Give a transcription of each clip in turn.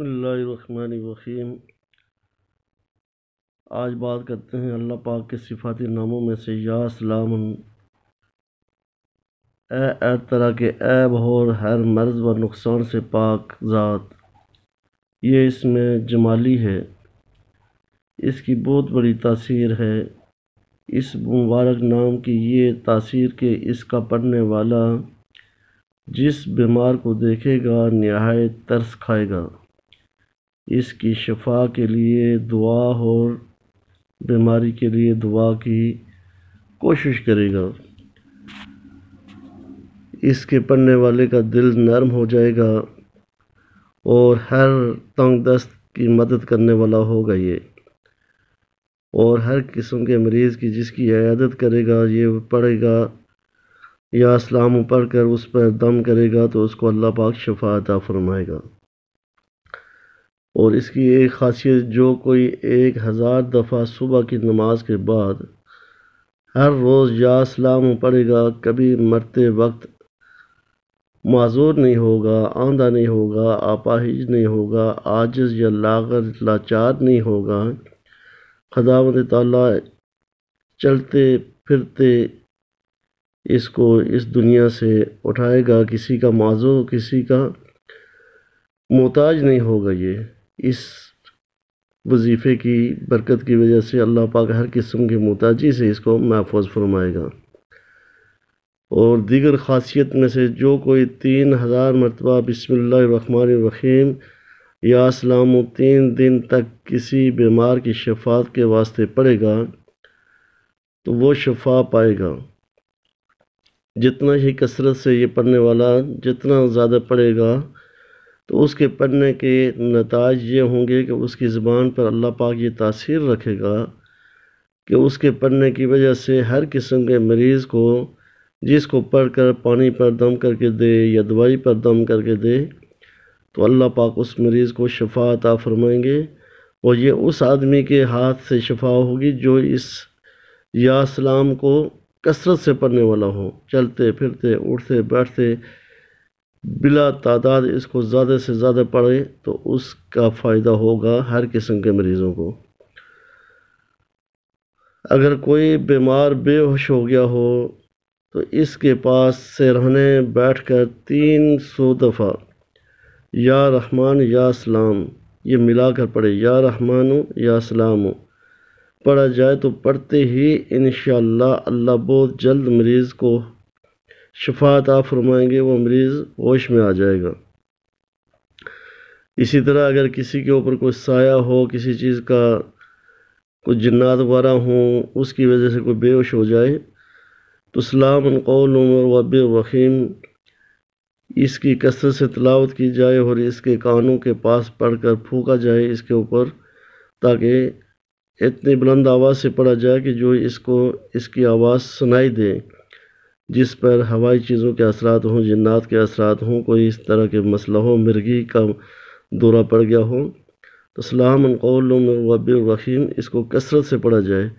बसमीम आज बात करते हैं अल्लाह पाक के सिफाती नामों में से या सलाम ए तरह के ऐब और हर मर्ज व नुकसान से पाक ज़ात ये इसमें जमाली है इसकी बहुत बड़ी तासीर है इस मुबारक नाम की ये तासीर के इसका पढ़ने वाला जिस बीमार को देखेगा नहायत तरस खाएगा इसकी शफा के लिए दुआ और बीमारी के लिए दुआ की कोशिश करेगा इसके पढ़ने वाले का दिल नरम हो जाएगा और हर तंग दस्त की मदद करने वाला होगा ये और हर किस्म के मरीज़ की जिसकी आयादत करेगा ये पढ़ेगा या इस्लाम पढ़ कर उस पर दम करेगा तो उसको अल्लाह पाक शफा अता फरमाएगा और इसकी एक ख़ासियत जो कोई एक हज़ार दफ़ा सुबह की नमाज के बाद हर रोज़ या सलाम पढ़ेगा कभी मरते वक्त माजूर नहीं होगा आंधा नहीं होगा आपाहिज नहीं होगा आजिज़ या लागर लाचार नहीं होगा खदावत ताला चलते फिरते इसको इस दुनिया से उठाएगा किसी का माजो किसी का मोहताज नहीं होगा ये इस वजीफ़े की बरकत की वजह से अल्लाह पाक हर किस्म के मोहताजी से इसको महफूज फरमाएगा और दीगर खासियत में से जो कोई तीन हज़ार मरतबा बसमीम या असलाम तीन दिन तक किसी बीमार की शफात के वास्ते पड़ेगा तो वो शफा पाएगा जितना ही कसरत से ये पढ़ने वाला जितना ज़्यादा पढ़ेगा तो उसके पढ़ने के नतज ये होंगे कि उसकी ज़बान पर अल्लाह पाक ये तासीर रखेगा कि उसके पढ़ने की वजह से हर किस्म के मरीज़ को जिसको पढ़ कर पानी पर दम करके दे या दवाई पर दम करके दे तो अल्लाह पाक उस मरीज़ को शफा अता फरमाएंगे और ये उस आदमी के हाथ से शफा होगी जो इस या सलाम को कसरत से पढ़ने वाला हो चलते फिरते उठते बैठते बिला तादाद इसको ज़्यादा से ज़्यादा पढ़े तो उसका फ़ायदा होगा हर किस्म के मरीज़ों को अगर कोई बीमार बेहोश हो गया हो तो इसके पास सिरहने बैठ कर तीन सौ दफ़ा या रहमान या सलाम ये मिला कर पढ़े या रहमान या सलाम पढ़ा जाए तो पढ़ते ही इन अल्लाह बहुत जल्द मरीज़ को शफात आप फरमाएंगे वो मरीज़ होश में आ जाएगा इसी तरह अगर किसी के ऊपर कोई साया हो किसी चीज़ का कुछ जन्नात वारा हों उसकी वजह से कोई बेहोश हो जाए तो सलाम कौल उमर वब इसकी कसरत से तलावत की जाए और इसके कानों के पास पढ़ कर फूका जाए इसके ऊपर ताकि इतनी बुलंद आवाज़ से पढ़ा जाए कि जो इसको इसकी आवाज़ सुनाई दे जिस पर हवाई चीज़ों के असरात हों जन्नात के असरात हों कोई इस तरह के मसला हो मिर्गी का दौरा पड़ गया हो तो सलाम इसको कसरत से पढ़ा जाए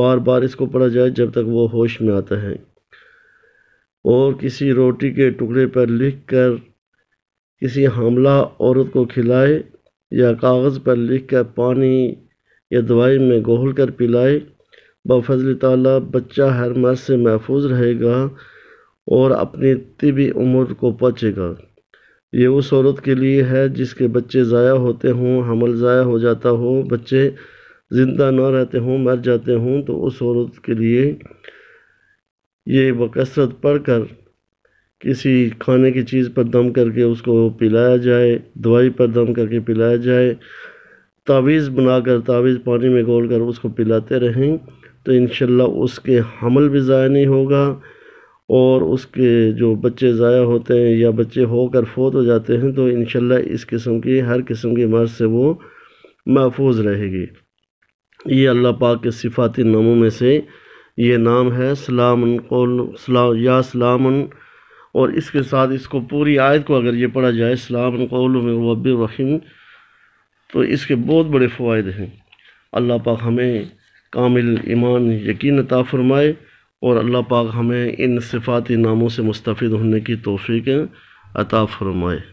बार बार इसको पढ़ा जाए जब तक वो होश में आता है और किसी रोटी के टुकड़े पर लिख कर किसी हमला औरत को खिलाए या कागज़ पर लिख कर पानी या दवाई में घोल कर पिलाए बफजल ताली बच्चा हर मर्ज़ से महफूज रहेगा और अपनी तबी उम्र को पहुँचेगा ये उस औरत के लिए है जिसके बच्चे ज़ाया होते हों हमल ज़ाया हो जाता हो बच्चे ज़िंदा ना रहते हों मर जाते हों तो उस औरत के लिए ये बसरत पढ़ कर किसी खाने की चीज़ पर दम करके उसको पिलाया जाए दवाई पर दम करके पिलाया जाए तावीज़ बनाकर तावीज़ पानी में घोल कर उसको पिलाते रहें तो इन उसके हमल भी ज़ाय नहीं होगा और उसके जो बच्चे ज़ाया होते हैं या बच्चे होकर फोत हो जाते हैं तो इन इस किस्म की हर किस्म की मर्ज से वो महफूज रहेगी ये अल्लाह पाक के सिफाती नामों में से ये नाम है सलामन कौल सलाम या सलामन और इसके साथ इसको पूरी आयत को अगर ये पढ़ा जाए सलामन कौल वब रहीम तो इसके बहुत बड़े फ़वाद हैं अल्लाह पाक हमें कामिल ईमान यकीन अता फ़रमाए और अल्लाह पाक हमें इन सिफाती नामों से मुस्तफ़ होने की तोफ़ी अता फ़रमाए